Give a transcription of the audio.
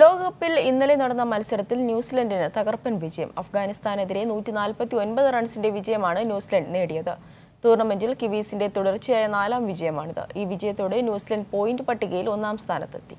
ലോകകപ്പിൽ ഇന്നലെ നടന്ന മത്സരത്തിൽ ന്യൂസിലൻഡിന് തകർപ്പൻ വിജയം അഫ്ഗാനിസ്ഥാനെതിരെ നൂറ്റി നാൽപ്പത്തി ഒൻപത് റൺസിന്റെ വിജയമാണ് ന്യൂസിലൻഡ് നേടിയത് ടൂർണമെന്റിൽ കിവീസിന്റെ തുടർച്ചയായ നാലാം വിജയമാണിത് ഈ വിജയത്തോടെ ന്യൂസിലൻഡ് പോയിന്റ് പട്ടികയിൽ ഒന്നാം സ്ഥാനത്തെത്തി